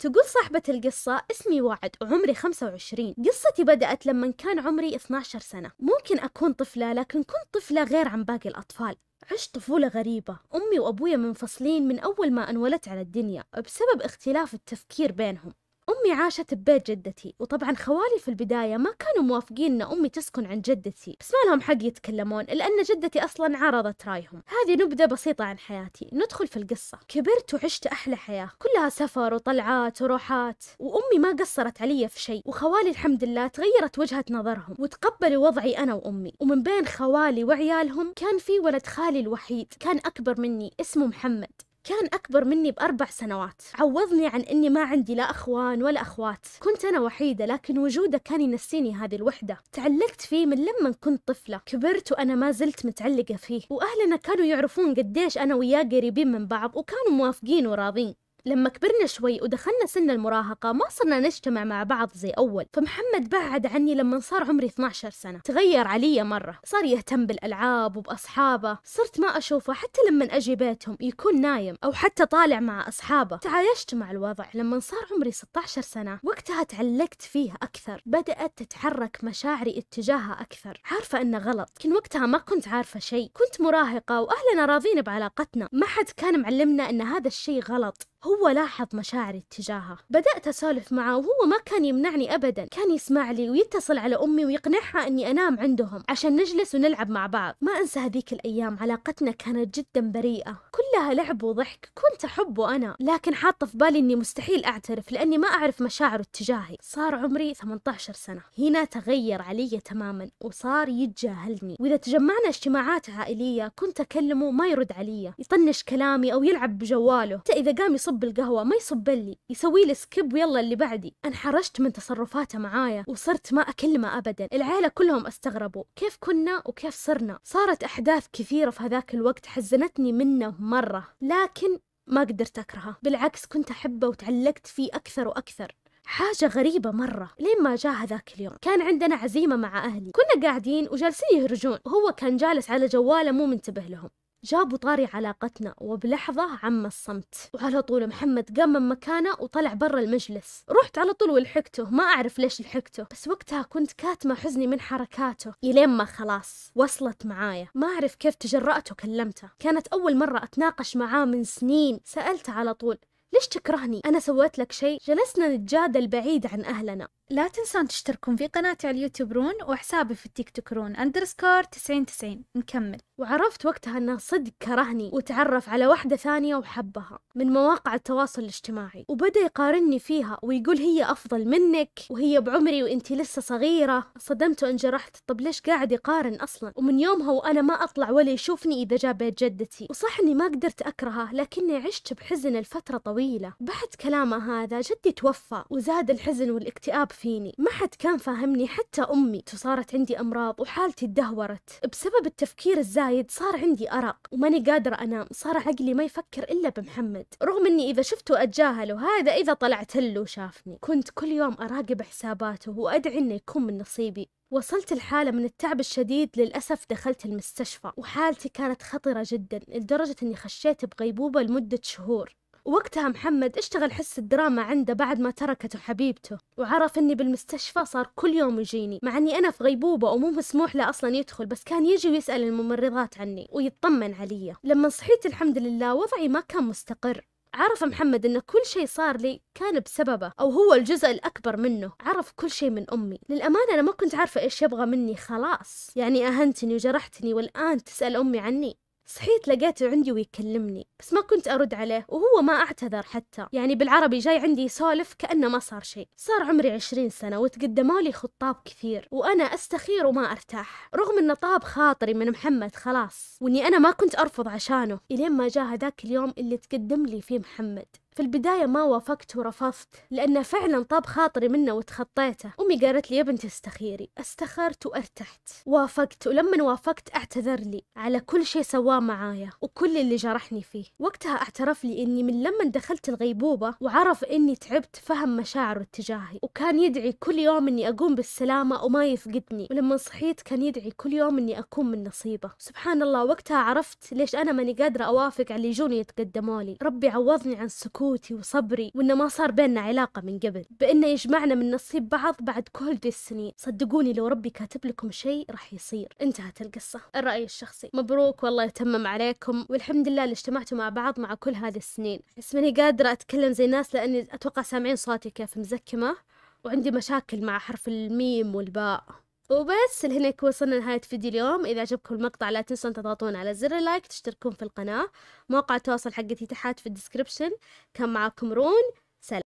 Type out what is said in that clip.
تقول صاحبة القصة اسمي وعد وعمري 25 قصتي بدأت لما كان عمري 12 سنة ممكن أكون طفلة لكن كنت طفلة غير عن باقي الأطفال عشت طفولة غريبة أمي وأبويا منفصلين من أول ما أنولدت على الدنيا بسبب اختلاف التفكير بينهم أمي عاشت ببيت جدتي وطبعا خوالي في البداية ما كانوا موافقين أن أمي تسكن عند جدتي بس ما لهم حق يتكلمون لأن جدتي أصلا عرضت رايهم هذه نبذة بسيطة عن حياتي ندخل في القصة كبرت وعشت أحلى حياة كلها سفر وطلعات وروحات وأمي ما قصرت علي في شيء وخوالي الحمد لله تغيرت وجهة نظرهم وتقبلوا وضعي أنا وأمي ومن بين خوالي وعيالهم كان في ولد خالي الوحيد كان أكبر مني اسمه محمد كان أكبر مني بأربع سنوات عوضني عن أني ما عندي لا أخوان ولا أخوات كنت أنا وحيدة لكن وجوده كان ينسيني هذه الوحدة تعلقت فيه من لما كنت طفلة كبرت وأنا ما زلت متعلقة فيه وأهلنا كانوا يعرفون قديش أنا وياه قريبين من بعض وكانوا موافقين وراضين لما كبرنا شوي ودخلنا سن المراهقة ما صرنا نجتمع مع بعض زي أول فمحمد بعد عني لما صار عمري 12 سنة تغير علي مرة صار يهتم بالألعاب وبأصحابه صرت ما أشوفه حتى لما أجي بيتهم يكون نايم أو حتى طالع مع أصحابه تعايشت مع الوضع لما صار عمري 16 سنة وقتها تعلقت فيه أكثر بدأت تتحرك مشاعري اتجاهها أكثر عارفة أنه غلط لكن وقتها ما كنت عارفة شيء كنت مراهقة وأهلنا راضين بعلاقتنا ما حد كان معلمنا أن هذا الشيء غلط هو لاحظ مشاعري تجاهه بدأت أسولف معه وهو ما كان يمنعني أبدا كان يسمع لي ويتصل على أمي ويقنعها أني أنام عندهم عشان نجلس ونلعب مع بعض ما أنسى هذيك الأيام علاقتنا كانت جدا بريئة كلها لعب وضحك كنت أحبه أنا لكن حاطة في بالي أني مستحيل أعترف لأني ما أعرف مشاعره تجاهي صار عمري 18 سنة هنا تغير علي تماما وصار يتجاهلني وإذا تجمعنا اجتماعات عائلية كنت أكلمه ما يرد علي يطنش كلامي أو يلعب بجواله حتى إذا قام يصور يصب القهوة ما يصب لي يسوي لي سكيب ويلا اللي بعدي انحرجت من تصرفاته معايا وصرت ما أكلمه أبدا العيلة كلهم استغربوا كيف كنا وكيف صرنا صارت أحداث كثيرة في هذاك الوقت حزنتني منه مرة لكن ما قدرت أكرهه بالعكس كنت أحبه وتعلقت فيه أكثر وأكثر حاجة غريبة مرة لين ما جاء هذاك اليوم كان عندنا عزيمة مع أهلي كنا قاعدين وجالسين يهرجون وهو كان جالس على جواله مو منتبه لهم جابوا طاري علاقتنا وبلحظة عم الصمت وعلى طول محمد قام من مكانه وطلع برا المجلس رحت على طول ولحقته ما أعرف ليش لحقته بس وقتها كنت كاتمة حزني من حركاته إلين ما خلاص وصلت معايا ما أعرف كيف تجرأت وكلمته كانت أول مرة أتناقش معاه من سنين سألته على طول ليش تكرهني؟ أنا سويت لك شيء؟ جلسنا نتجادل بعيد عن أهلنا لا تنسون تشتركون في قناتي على اليوتيوب رون وحسابي في التيك توك رون أندرسكور 9090 نكمل وعرفت وقتها أنه صدق كرهني وتعرف على واحدة ثانية وحبها من مواقع التواصل الاجتماعي وبدأ يقارني فيها ويقول هي أفضل منك وهي بعمري وأنت لسه صغيرة صدمت وانجرحت طب ليش قاعد يقارن أصلا ومن يومها وأنا ما أطلع ولا يشوفني إذا جاء بيت جدتي وصح أني ما قدرت أكرهه لكني عشت بحزن لفترة طويلة بعد كلامه هذا جدي توفى وزاد الحزن والاكتئاب فيني ما حد كان فاهمني حتى أمي وصارت عندي أمراض وحالتي تدهورت بسبب التفكير الزايد زايد طيب، صار عندي أرق وماني قادرة أنام صار عقلي ما يفكر إلا بمحمد رغم أني إذا شفته أتجاهله هذا إذا طلعت له شافني كنت كل يوم أراقب حساباته وأدعي أنه يكون من نصيبي وصلت الحالة من التعب الشديد للأسف دخلت المستشفى وحالتي كانت خطرة جدا لدرجة أني خشيت بغيبوبة لمدة شهور وقتها محمد اشتغل حس الدراما عنده بعد ما تركته حبيبته وعرف اني بالمستشفى صار كل يوم يجيني مع اني انا في غيبوبة ومو مسموح له اصلا يدخل بس كان يجي ويسأل الممرضات عني ويطمن علي لما صحيت الحمد لله وضعي ما كان مستقر عرف محمد ان كل شيء صار لي كان بسببه او هو الجزء الاكبر منه عرف كل شيء من امي للامانه انا ما كنت عارفه ايش يبغى مني خلاص يعني اهنتني وجرحتني والان تسال امي عني صحيت لقيته عندي ويكلمني بس ما كنت أرد عليه وهو ما أعتذر حتى يعني بالعربي جاي عندي يسولف كأنه ما صار شيء صار عمري عشرين سنة وتقدموا لي خطاب كثير وأنا أستخير وما أرتاح رغم أنه طاب خاطري من محمد خلاص وأني أنا ما كنت أرفض عشانه إلين ما جاء هذاك اليوم اللي تقدم لي فيه محمد في البداية ما وافقت ورفضت لأنه فعلا طاب خاطري منه وتخطيته أمي قالت لي يا بنتي استخيري استخرت وارتحت وافقت ولما وافقت اعتذر لي على كل شيء سواه معايا وكل اللي جرحني فيه وقتها اعترف لي أني من لما دخلت الغيبوبة وعرف أني تعبت فهم مشاعره اتجاهي وكان يدعي كل يوم أني أقوم بالسلامة وما يفقدني ولما صحيت كان يدعي كل يوم أني أكون من نصيبه سبحان الله وقتها عرفت ليش أنا ماني قادرة أوافق على اللي يجون يتقدموا لي ربي عوضني عن السكوت قوتي وصبري وإنه ما صار بيننا علاقة من قبل بإنه يجمعنا من نصيب بعض بعد كل ذي السنين صدقوني لو ربي كاتب لكم شيء راح يصير انتهت القصة الرأي الشخصي مبروك والله يتمم عليكم والحمد لله اللي اجتمعتوا مع بعض مع كل هذه السنين بس ماني قادرة أتكلم زي الناس لأني أتوقع سامعين صوتي كيف مزكمة وعندي مشاكل مع حرف الميم والباء وبس يكون وصلنا لنهاية فيديو اليوم إذا عجبكم المقطع لا تنسون تضغطون على زر اللايك تشتركون في القناة موقع التواصل حقتي تحت في الديسكريبشن كان معاكم رون سلام